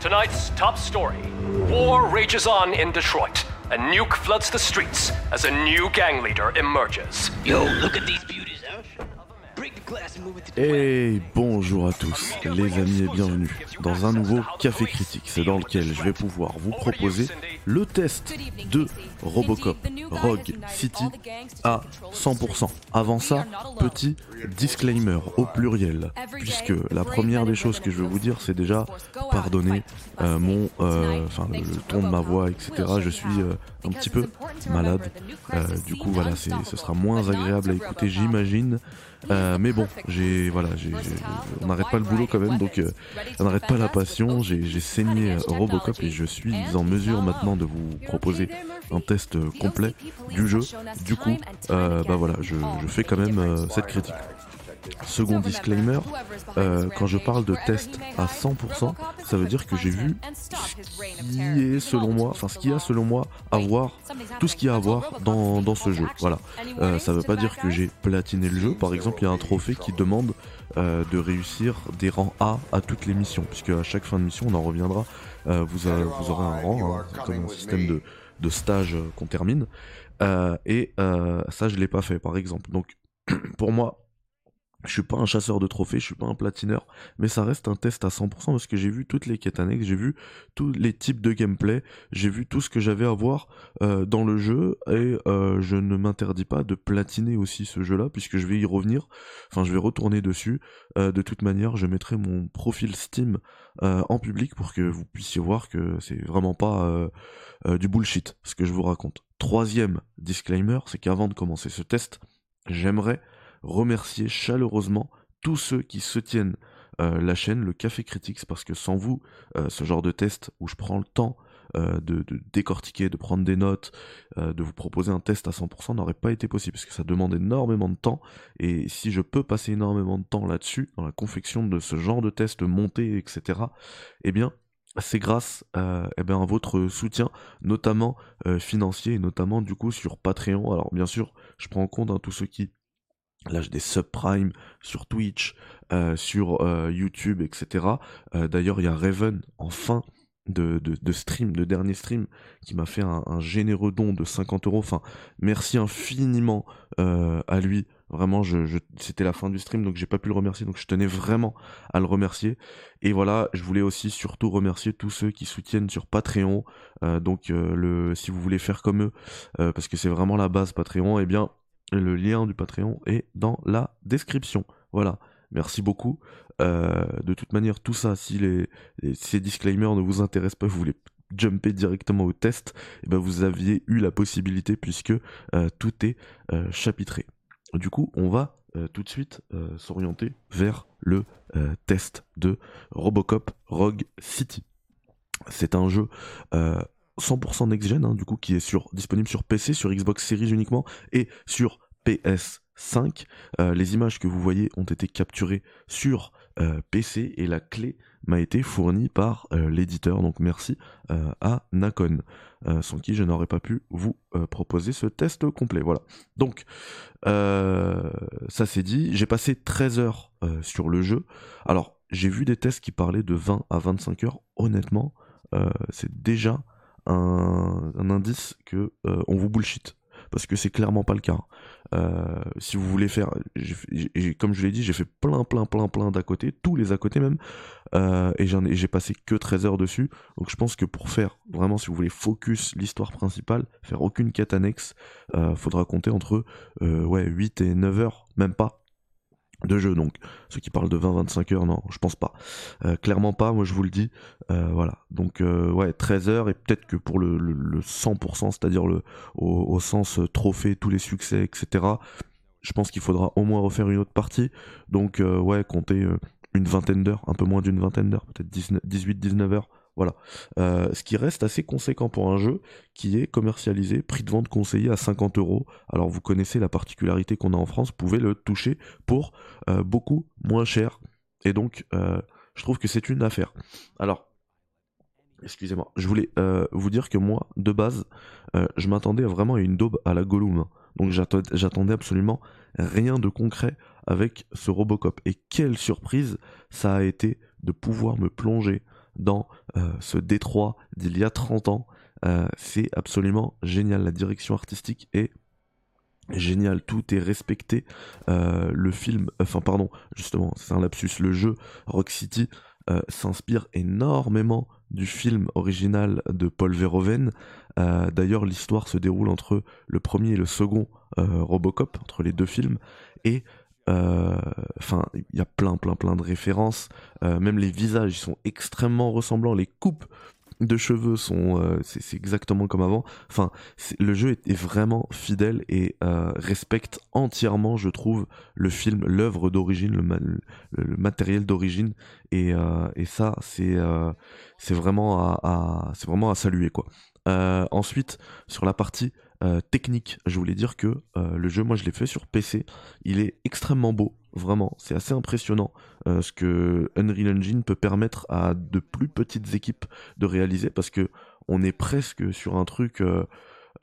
Tonight's top story War rages on in Detroit. A nuke floods the streets as a new gang leader emerges. Yo, look at these beauties. Et bonjour à tous les amis et bienvenue dans un nouveau Café Critique, c'est dans lequel je vais pouvoir vous proposer le test de Robocop Rogue City à 100%. Avant ça, petit disclaimer au pluriel, puisque la première des choses que je veux vous dire c'est déjà pardonner euh, mon, euh, enfin le, ton de ma voix, etc. Je suis euh, un petit peu malade, du coup voilà, ce sera moins agréable à écouter j'imagine, mais bon bon, j'ai voilà, on n'arrête pas le boulot quand même, donc euh, on n'arrête pas la passion. J'ai saigné euh, Robocop et je suis en mesure maintenant de vous proposer un test euh, complet du jeu. Du coup, bah voilà, je fais quand même cette critique. Second disclaimer, euh, quand je parle de test à 100%, ça veut dire que j'ai vu ce selon moi, enfin ce qu'il y a selon moi à voir, tout ce qu'il y a à voir dans, dans ce jeu. Voilà. Euh, ça veut pas dire que j'ai platiné le jeu. Par exemple, il y a un trophée qui demande euh, de réussir des rangs A à toutes les missions, puisque à chaque fin de mission, on en reviendra. Euh, vous, vous, aurez un rang, hein, comme un système de, de stage qu'on termine. et ça, je l'ai pas fait, par exemple. Donc, pour moi, je suis pas un chasseur de trophées, je suis pas un platineur, mais ça reste un test à 100% parce que j'ai vu toutes les quêtes annexes, j'ai vu tous les types de gameplay, j'ai vu tout ce que j'avais à voir euh, dans le jeu et euh, je ne m'interdis pas de platiner aussi ce jeu-là puisque je vais y revenir, enfin je vais retourner dessus. Euh, de toute manière, je mettrai mon profil Steam en public pour que vous puissiez voir que c'est vraiment pas du bullshit ce que je vous raconte. Troisième disclaimer, c'est qu'avant de commencer ce test, j'aimerais remercier chaleureusement tous ceux qui soutiennent euh, la chaîne, le Café Critiques, parce que sans vous, euh, ce genre de test où je prends le temps euh, de, décortiquer, de prendre des notes, de vous proposer un test à 100% n'aurait pas été possible, parce que ça demande énormément de temps, et si je peux passer énormément de temps là-dessus, dans la confection de ce genre de test monté, etc., eh bien, c'est grâce eh bien, à votre soutien, notamment financier, et notamment du coup sur Patreon. Alors bien sûr, je prends en compte hein, tous ceux qui là j'ai des subprimes sur Twitch, euh, sur euh, YouTube, etc. Euh, d'ailleurs, il y a Raven en fin de, de, stream, de dernier stream, qui m'a fait un, généreux don de 50 euros. Enfin, merci infiniment à lui. Vraiment, je, c'était la fin du stream, donc j'ai pas pu le remercier, donc je tenais vraiment à le remercier. Et voilà, je voulais aussi surtout remercier tous ceux qui soutiennent sur Patreon. donc, le, si vous voulez faire comme eux, parce que c'est vraiment la base Patreon, eh bien, le lien du Patreon est dans la description. Voilà, merci beaucoup. Euh, de toute manière, tout ça, si les, ces disclaimers ne vous intéressent pas, vous voulez jumper directement au test, et eh ben vous aviez eu la possibilité puisque euh, tout est euh, chapitré. Du coup, on va tout de suite s'orienter vers le test de Robocop Rogue City. C'est un jeu 100% next-gen, hein, du coup, qui est disponible sur PC, sur Xbox Series uniquement, et sur PS5. Euh, les images que vous voyez ont été capturées sur euh, PC et la clé m'a été fournie par euh, l'éditeur, donc merci à Nakon, sans qui je n'aurais pas pu vous proposer ce test complet. Voilà. Donc, ça c'est dit, j'ai passé 13 heures sur le jeu. Alors, j'ai vu des tests qui parlaient de 20 à 25 heures, honnêtement, c'est déjà un, indice que euh, on vous bullshit. Parce que c'est clairement pas le cas. Euh, si vous voulez faire, comme je l'ai dit, j'ai fait plein, plein, plein, plein d'à côté, tous les à côté même, euh, et j'en ai, j'ai passé que 13 heures dessus. Donc je pense que pour faire vraiment, si vous voulez focus l'histoire principale, faire aucune quête annexe, faudra compter entre ouais 8 et 9 heures, même pas, de jeu. Donc, ceux qui parlent de 20-25 heures, non, je pense pas. Euh, clairement pas, moi je vous le dis. Euh, voilà. Donc, euh, ouais, 13 heures, et peut-être que pour le, 100%, c'est-à-dire le, au, sens trophée, tous les succès, etc., je pense qu'il faudra au moins refaire une autre partie. Donc, ouais, compter une vingtaine d'heures, un peu moins d'une vingtaine d'heures, peut-être 18-19 heures voilà. Euh, ce qui reste assez conséquent pour un jeu qui est commercialisé, prix de vente conseillé à 50 euros. Alors vous connaissez la particularité qu'on a en France, vous pouvez le toucher pour euh, beaucoup moins cher. Et donc, euh, je trouve que c'est une affaire. Alors, excusez-moi, je voulais vous dire que moi, de base, je m'attendais vraiment à une daube à la Gollum. Donc j'attendais absolument rien de concret avec ce Robocop. Et quelle surprise ça a été de pouvoir me plonger dans euh, ce Détroit d'il y a 30 ans. Euh, c'est absolument génial. La direction artistique est géniale, tout est respecté. Euh, le film, enfin pardon, justement, c'est un lapsus, le jeu Rock City s'inspire énormément du film original de Paul Verhoeven. D'ailleurs, l'histoire se déroule entre le premier et le second Robocop, entre les deux films, et euh, enfin, il y a plein, plein, plein de références. Euh, même les visages, sont extrêmement ressemblants. Les coupes de cheveux sont, euh, c'est exactement comme avant. Enfin, le jeu est, vraiment fidèle et respecte entièrement, je trouve, le film, l'œuvre d'origine, le, matériel d'origine. Et, ça, c'est vraiment à, c'est vraiment à saluer quoi. ensuite, sur la partie euh, technique. Je voulais dire que euh, le jeu, moi je l'ai fait sur PC, il est extrêmement beau, vraiment. C'est assez impressionnant euh, ce que Unreal Engine peut permettre à de plus petites équipes de réaliser parce que on est presque sur un truc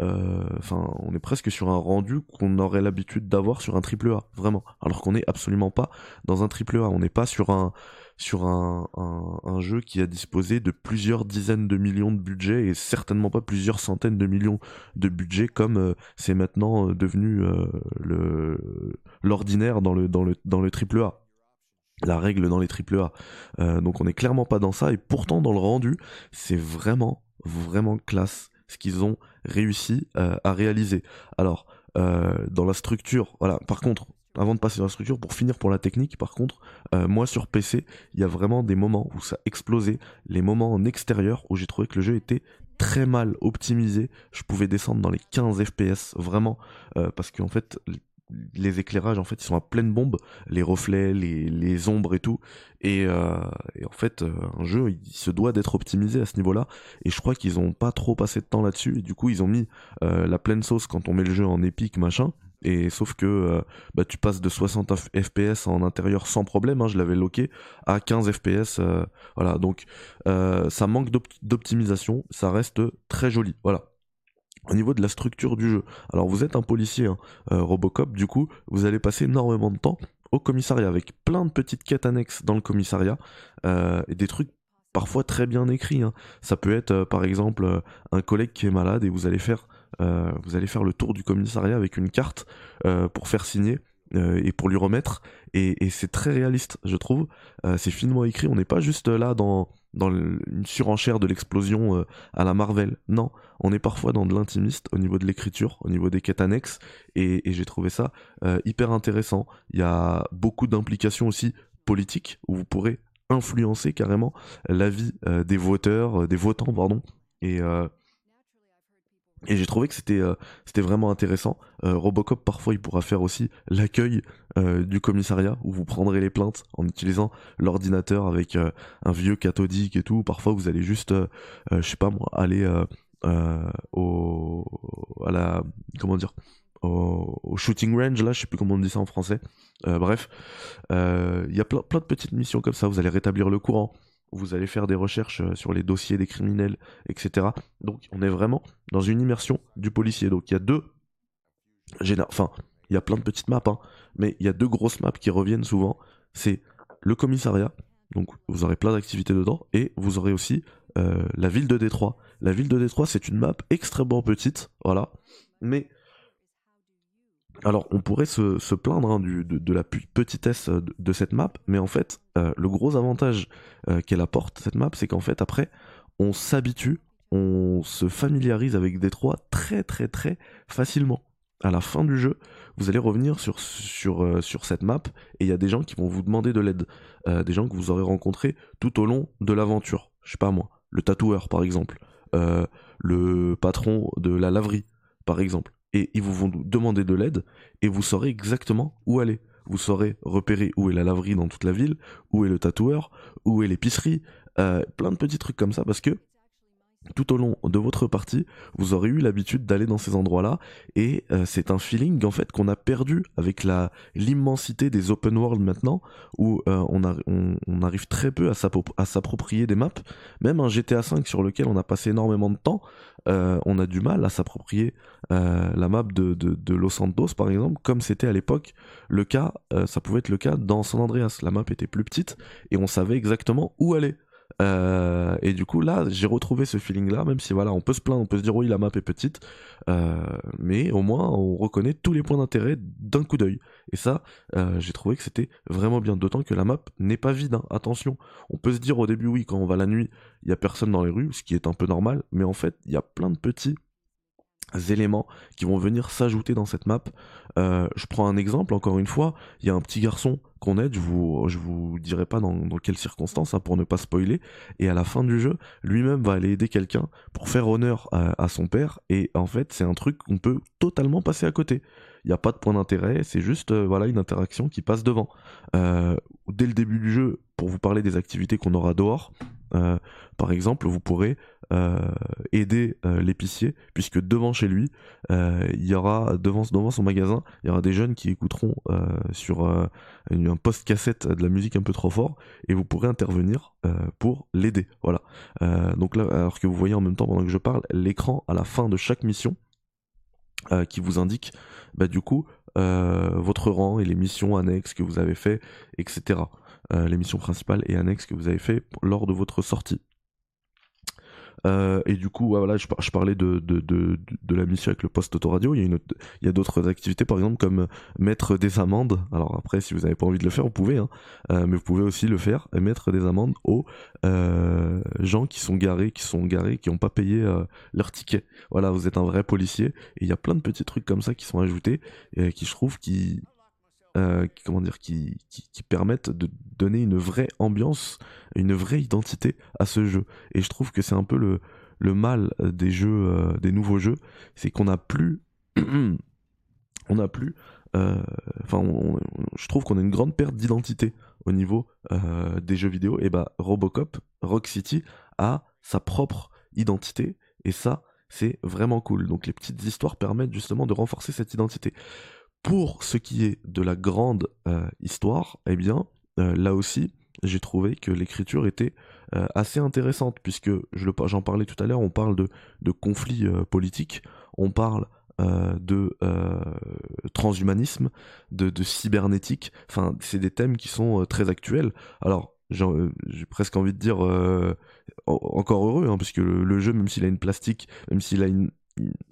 euh, enfin, on est presque sur un rendu qu'on aurait l'habitude d'avoir sur un triple A, vraiment. Alors qu'on n'est absolument pas dans un triple A. On n'est pas sur un sur un, jeu qui a disposé de plusieurs dizaines de millions de budget et certainement pas plusieurs centaines de millions de budget comme euh, c'est maintenant euh, devenu l'ordinaire dans le dans le dans le triple A la règle dans les triple A. donc on n'est clairement pas dans ça et pourtant dans le rendu, c'est vraiment vraiment classe ce qu'ils ont réussi euh, à réaliser. Alors, euh, dans la structure, voilà, par contre, avant de passer dans la structure, pour finir pour la technique, par contre, euh, moi sur PC, il y a vraiment des moments où ça explosait, les moments en extérieur où j'ai trouvé que le jeu était très mal optimisé, je pouvais descendre dans les 15 FPS, vraiment, parce qu'en fait, les éclairages en fait ils sont à pleine bombe, les reflets, les, ombres et tout. Et, euh, en fait euh, un jeu il se doit d'être optimisé à ce niveau-là. Et je crois qu'ils ont pas trop passé de temps là-dessus. Et du coup ils ont mis euh, la pleine sauce quand on met le jeu en épique machin. Et sauf que bah, tu passes de 60 FPS en intérieur sans problème, hein, je l'avais loqué, à 15 FPS. voilà, donc ça manque d'optimisation, ça reste très joli. Voilà, au niveau de la structure du jeu. Alors vous êtes un policier, hein, euh, Robocop, du coup, vous allez passer énormément de temps au commissariat avec plein de petites quêtes annexes dans le commissariat euh, et des trucs parfois très bien écrits. Hein. Ça peut être euh, par exemple un collègue qui est malade et vous allez faire, vous allez faire le tour du commissariat avec une carte pour faire signer euh, et pour lui remettre. Et, c'est très réaliste, je trouve. Euh, c'est finement écrit. On n'est pas juste euh, là dans, dans une surenchère de l'explosion à la Marvel. Non, on est parfois dans de l'intimiste au niveau de l'écriture, au niveau des quêtes annexes. Et, j'ai trouvé ça hyper intéressant. Il y a beaucoup d'implications aussi politiques où vous pourrez influencer carrément la vie des voteurs, des votants, pardon. Et et j'ai trouvé que c'était euh, vraiment intéressant. Euh, Robocop parfois il pourra faire aussi l'accueil euh, du commissariat où vous prendrez les plaintes en utilisant l'ordinateur avec un vieux cathodique et tout. Parfois vous allez juste je sais pas moi aller au à la comment dire shooting range là je sais plus comment on dit ça en français. bref, il y a plein plein de petites missions comme ça. Vous allez rétablir le courant vous allez faire des recherches euh, sur les dossiers des criminels, etc. Donc on est vraiment dans une immersion du policier. Donc il y a deux... Enfin, il y a plein de petites maps, hein, mais il y a deux grosses maps qui reviennent souvent. C'est le commissariat, donc vous aurez plein d'activités dedans, et vous aurez aussi euh, la ville de Détroit. La ville de Détroit, c'est une map extrêmement petite, voilà, mais alors, on pourrait se, plaindre hein, de, de, la petitesse euh, de, cette map, mais en fait, euh, le gros avantage euh, qu'elle apporte, cette map, c'est qu'en fait, après, on s'habitue, on se familiarise avec Détroit très très très facilement. À la fin du jeu, vous allez revenir sur, sur cette map et il y a des gens qui vont vous demander de l'aide. des gens que vous aurez rencontrés tout au long de l'aventure. Je sais pas moi, le tatoueur par exemple, le patron de la laverie par exemple et ils vous vont demander de l'aide et vous saurez exactement où aller. Vous saurez repérer où est la laverie dans toute la ville, où est le tatoueur, où est l'épicerie, euh, plein de petits trucs comme ça parce que tout au long de votre partie, vous aurez eu l'habitude d'aller dans ces endroits-là et euh, c'est un feeling en fait qu'on a perdu avec la l'immensité des open world maintenant où euh, on, arrive très peu à s'approprier des maps. Même un GTA V sur lequel on a passé énormément de temps, euh, on a du mal à s'approprier la map de, de, Los Santos par exemple, comme c'était à l'époque le cas, ça pouvait être le cas dans San Andreas. La map était plus petite et on savait exactement où aller. Euh, et du coup, là, j'ai retrouvé ce feeling-là, même si voilà, on peut se plaindre, on peut se dire oui, la map est petite, euh, mais au moins, on reconnaît tous les points d'intérêt d'un coup d'œil. Et ça, euh, j'ai trouvé que c'était vraiment bien, d'autant que la map n'est pas vide, hein. attention. On peut se dire au début, oui, quand on va la nuit, il y a personne dans les rues, ce qui est un peu normal, mais en fait, il y a plein de petits éléments qui vont venir s'ajouter dans cette map. Euh, je prends un exemple, encore une fois, il y a un petit garçon qu'on aide, je vous, je vous dirai pas dans, quelles circonstances, hein, pour ne pas spoiler, et à la fin du jeu, lui-même va aller aider quelqu'un pour faire honneur à son père, et en fait c'est un truc qu'on peut totalement passer à côté il n'y a pas de point d'intérêt, c'est juste euh, voilà, une interaction qui passe devant. Euh, dès le début du jeu, pour vous parler des activités qu'on aura dehors, euh, par exemple, vous pourrez aider l'épicier, puisque devant chez lui, il y aura, devant, devant son magasin, il y aura des jeunes qui écouteront sur un poste cassette de la musique un peu trop fort, et vous pourrez intervenir pour l'aider. Voilà. donc là, alors que vous voyez en même temps pendant que je parle, l'écran à la fin de chaque mission euh, qui vous indique bah, du coup euh, votre rang et les missions annexes que vous avez fait, etc. Euh, les missions principales et annexes que vous avez fait lors de votre sortie. Euh, et du coup, voilà, je, parlais de, de, la mission avec le poste autoradio. Il y a, il y d'autres activités, par exemple, comme mettre des amendes. Alors après, si vous n'avez pas envie de le faire, vous pouvez, hein. euh, mais vous pouvez aussi le faire, mettre des amendes aux euh, gens qui sont garés, qui sont garés, qui n'ont pas payé leur ticket. Voilà, vous êtes un vrai policier. Et il y a plein de petits trucs comme ça qui sont ajoutés et qui, je trouve, qui euh, comment dire, qui, permettent de donner une vraie ambiance, une vraie identité à ce jeu. Et je trouve que c'est un peu le, mal euh, des jeux, euh, des nouveaux jeux, c'est qu'on n'a plus, on a plus, enfin, je trouve qu'on a une grande perte d'identité au niveau des jeux vidéo. Et bah, Robocop, Rock City a sa propre identité, et ça, c'est vraiment cool. Donc les petites histoires permettent justement de renforcer cette identité pour ce qui est de la grande euh, histoire, eh bien, euh, là aussi, j'ai trouvé que l'écriture était euh, assez intéressante, puisque j'en parlais tout à l'heure, on parle de, conflits politiques, on parle de transhumanisme, de, cybernétique, enfin, c'est des thèmes qui sont très actuels. Alors, j'ai presque envie de dire encore heureux, hein, puisque le, jeu, même s'il a une plastique, même s'il a une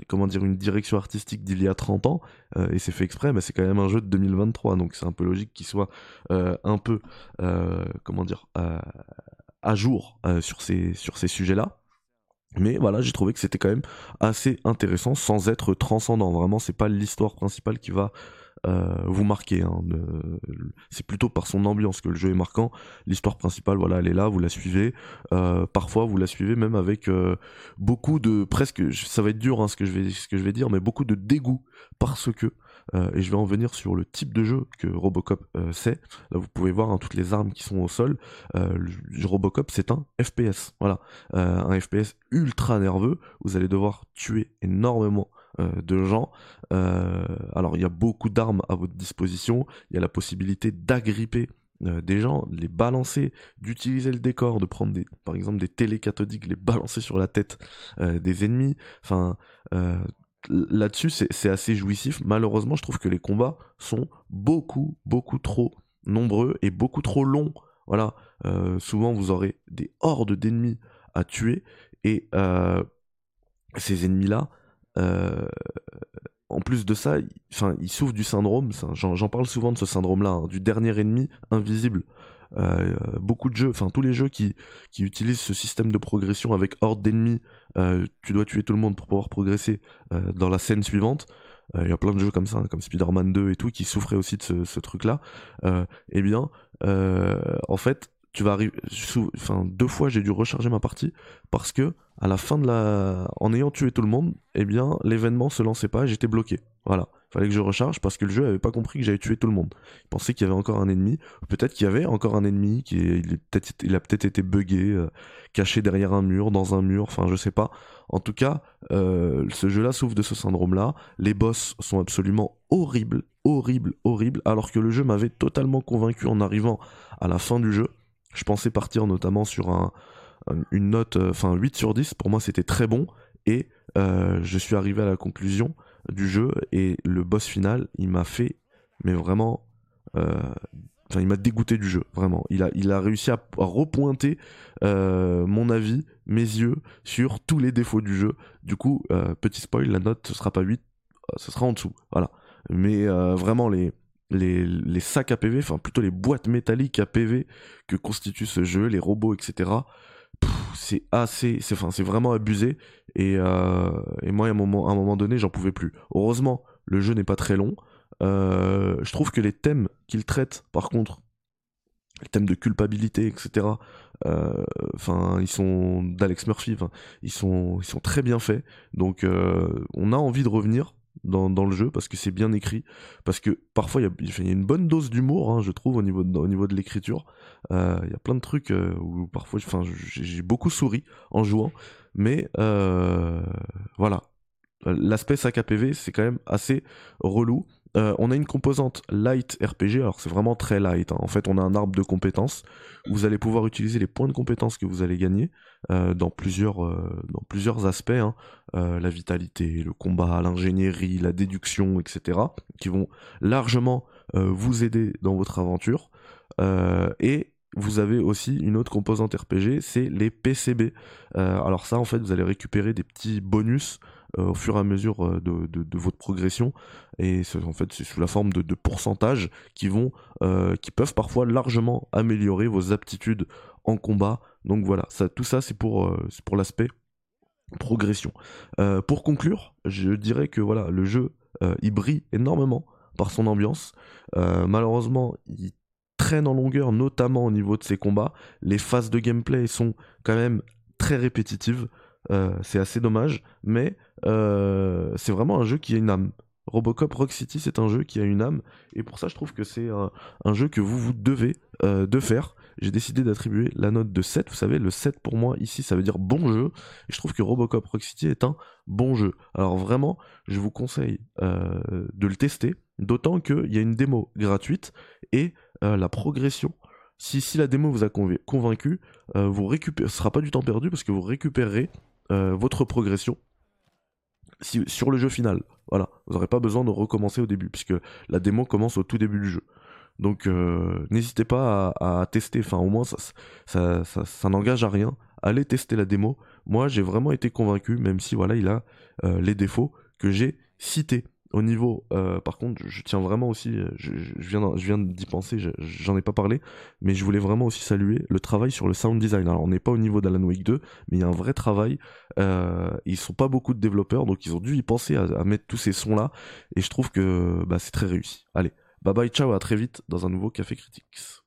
comment dire, une direction artistique d'il y a 30 ans, euh, et c'est fait exprès, mais c'est quand même un jeu de 2023, donc c'est un peu logique qu'il soit euh, un peu, euh, comment dire, à jour sur ces, sur ces sujets-là. Mais voilà, j'ai trouvé que c'était quand même assez intéressant sans être transcendant. Vraiment, c'est pas l'histoire principale qui va euh, vous marquez. Hein, c'est plutôt par son ambiance que le jeu est marquant. L'histoire principale, voilà, elle est là, vous la suivez. Euh, parfois, vous la suivez même avec euh, beaucoup de presque, ça va être dur hein, ce que je vais ce que je vais dire, mais beaucoup de dégoût parce que. et je vais en venir sur le type de jeu que Robocop c'est. Là, vous pouvez voir hein, toutes les armes qui sont au sol. Robocop, c'est un FPS. Voilà, un FPS ultra nerveux. Vous allez devoir tuer énormément euh, de gens. Euh, alors il y a beaucoup d'armes à votre disposition, il y a la possibilité d'agripper euh, des gens, les balancer, d'utiliser le décor, de prendre des, par exemple des télécathodiques, les balancer sur la tête des ennemis. Enfin, là-dessus, c'est assez jouissif. Malheureusement, je trouve que les combats sont beaucoup, beaucoup trop nombreux et beaucoup trop longs. Voilà, souvent vous aurez des hordes d'ennemis à tuer et ces ennemis-là, euh, en plus de ça, il, il souffre du syndrome, j'en parle souvent de ce syndrome-là, hein, du dernier ennemi invisible. Euh, beaucoup de jeux, enfin tous les jeux qui, utilisent ce système de progression avec horde d'ennemis, euh, tu dois tuer tout le monde pour pouvoir progresser dans la scène suivante. Il y a plein de jeux comme ça, hein, comme Spider-Man 2 et tout, qui souffraient aussi de ce, ce truc-là. eh bien, en fait, tu vas arriver. Enfin, deux fois j'ai dû recharger ma partie parce que à la fin de la. En ayant tué tout le monde, eh bien, l'événement se lançait pas, j'étais bloqué. Voilà. Fallait que je recharge parce que le jeu avait pas compris que j'avais tué tout le monde. Il pensait qu'il y avait encore un ennemi. Peut-être qu'il y avait encore un ennemi, qui il, il a peut-être été buggé, euh, caché derrière un mur, dans un mur, enfin je sais pas. En tout cas, euh, ce jeu-là souffre de ce syndrome-là. Les boss sont absolument horribles, horribles, horribles, alors que le jeu m'avait totalement convaincu en arrivant à la fin du jeu. Je pensais partir notamment sur un, une note, euh, enfin 8 sur 10, pour moi c'était très bon, et euh, je suis arrivé à la conclusion du jeu, et le boss final, il m'a fait, mais vraiment... Euh, enfin, il m'a dégoûté du jeu, vraiment. Il a, il a réussi à, repointer mon avis, mes yeux, sur tous les défauts du jeu. Du coup, petit spoil, la note, ce sera pas 8, ce sera en dessous. Voilà. Mais vraiment, les, les, sacs à PV, enfin plutôt les boîtes métalliques à PV que constitue ce jeu, les robots, etc., c'est assez, c'est c'est vraiment abusé. Et, euh, et moi, à un moment, à un moment donné, j'en pouvais plus. Heureusement, le jeu n'est pas très long. Euh, je trouve que les thèmes qu'il traite, par contre, les thèmes de culpabilité, etc. Euh, enfin, ils sont d'Alex Murphy. Ils sont, ils sont très bien faits. Donc, on a envie de revenir dans, le jeu parce que c'est bien écrit, parce que parfois il y, a une bonne dose d'humour, hein, je trouve, au niveau de, au niveau de l'écriture. Euh, il y a plein de trucs euh, où parfois, j'ai beaucoup souri en jouant, mais euh, voilà, l'aspect sac PV, c'est quand même assez relou. Euh, on a une composante light RPG, alors c'est vraiment très light. Hein. En fait, on a un arbre de compétences. vous allez pouvoir utiliser les points de compétences que vous allez gagner euh, dans, plusieurs, euh, dans plusieurs aspects. Hein. la vitalité, le combat, l'ingénierie, la déduction, etc. Qui vont largement vous aider dans votre aventure. et vous avez aussi une autre composante RPG, c'est les PCB. alors ça, en fait, vous allez récupérer des petits bonus euh, au fur et à mesure euh, de, votre progression. Et en fait, c'est sous la forme de, pourcentages qui vont, euh, qui peuvent parfois largement améliorer vos aptitudes en combat. Donc voilà, ça, tout ça, c'est pour, pour l'aspect progression. pour conclure, je dirais que voilà, le jeu, il brille énormément par son ambiance. malheureusement, il traîne en longueur, notamment au niveau de ses combats. Les phases de gameplay sont quand même très répétitives. c'est assez dommage, mais euh, c'est vraiment un jeu qui a une âme. Robocop Rock City, c'est un jeu qui a une âme, et pour ça, je trouve que c'est un, jeu que vous vous devez euh, de faire. J'ai décidé d'attribuer la note de 7. Vous savez, le 7 pour moi ici, ça veut dire bon jeu, et je trouve que Robocop Rock City est un bon jeu. Alors vraiment, je vous conseille euh, de le tester, d'autant qu'il y a une démo gratuite et la progression. Si, la démo vous a convaincu, vous ne sera pas du temps perdu parce que vous récupérerez votre progression sur le jeu final. Voilà, vous n'aurez pas besoin de recommencer au début, puisque la démo commence au tout début du jeu. Donc euh, n'hésitez pas à, tester, enfin au moins ça, n'engage à rien. Allez tester la démo. Moi j'ai vraiment été convaincu, même si voilà, il a euh, les défauts que j'ai cités au niveau, euh, par contre, je tiens vraiment aussi, euh, je, viens, je viens d'y penser, j'en ai pas parlé, mais je voulais vraiment aussi saluer le travail sur le sound design. Alors, on n'est pas au niveau d'Alan Wake 2, mais il y a un vrai travail. Euh, ils sont pas beaucoup de développeurs, donc ils ont dû y penser à, mettre tous ces sons-là, et je trouve que bah, c'est très réussi. Allez, bye bye, ciao, à très vite dans un nouveau Café Critiques.